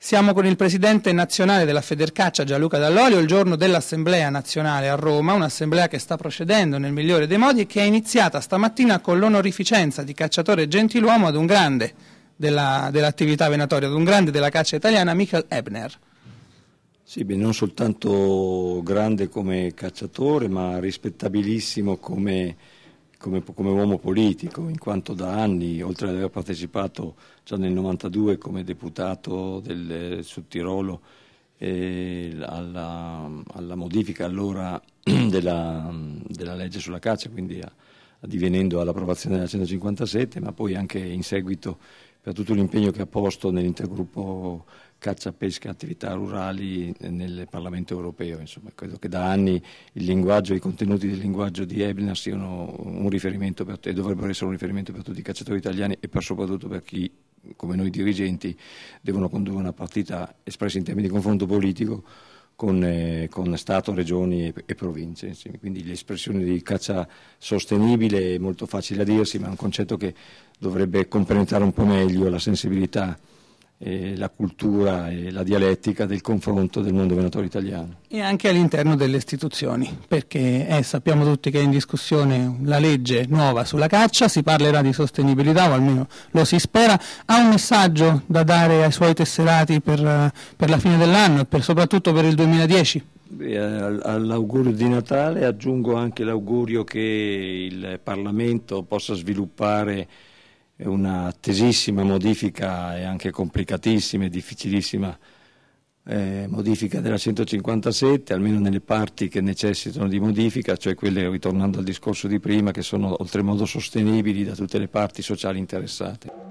Siamo con il presidente nazionale della Federcaccia Gianluca Dall'Olio il giorno dell'Assemblea nazionale a Roma, un'assemblea che sta procedendo nel migliore dei modi e che è iniziata stamattina con l'onorificenza di cacciatore gentiluomo ad un grande della, dell'attività venatoria, ad un grande della caccia italiana, Michael Ebner. Sì, beh, non soltanto grande come cacciatore, ma rispettabilissimo come come, come, uomo politico, in quanto da anni, oltre ad aver partecipato già nel 92 come deputato del eh, Sud Tirolo eh, alla, alla, modifica allora della, della, legge sulla caccia, quindi a, a divenendo all'approvazione della 157, ma poi anche in seguito per tutto l'impegno che ha posto nell'intergruppo caccia, pesca, e attività rurali nel Parlamento europeo. Insomma, credo che da anni il linguaggio, i contenuti del linguaggio di Ebner siano un riferimento per, e dovrebbero essere un riferimento per tutti i cacciatori italiani e per, soprattutto per chi, come noi dirigenti, devono condurre una partita espressa in termini di confronto politico con, eh, con, Stato, Regioni e, e province. Sì. Quindi l'espressione di caccia sostenibile è molto facile a dirsi, ma è un concetto che dovrebbe complementare un po' meglio la sensibilità eh, la cultura e la dialettica del confronto del mondo venatore italiano. E anche all'interno delle istituzioni, perché eh, sappiamo tutti che è in discussione la legge nuova sulla caccia, si parlerà di sostenibilità, o almeno lo si spera. Ha un messaggio da dare ai suoi tesserati per, eh, per la fine dell'anno e per, soprattutto per il 2010? All'augurio di Natale aggiungo anche l'augurio che il Parlamento possa sviluppare è un'attesissima modifica e anche complicatissima e difficilissima eh, modifica della 157, almeno nelle parti che necessitano di modifica, cioè quelle, ritornando al discorso di prima, che sono oltremodo sostenibili da tutte le parti sociali interessate.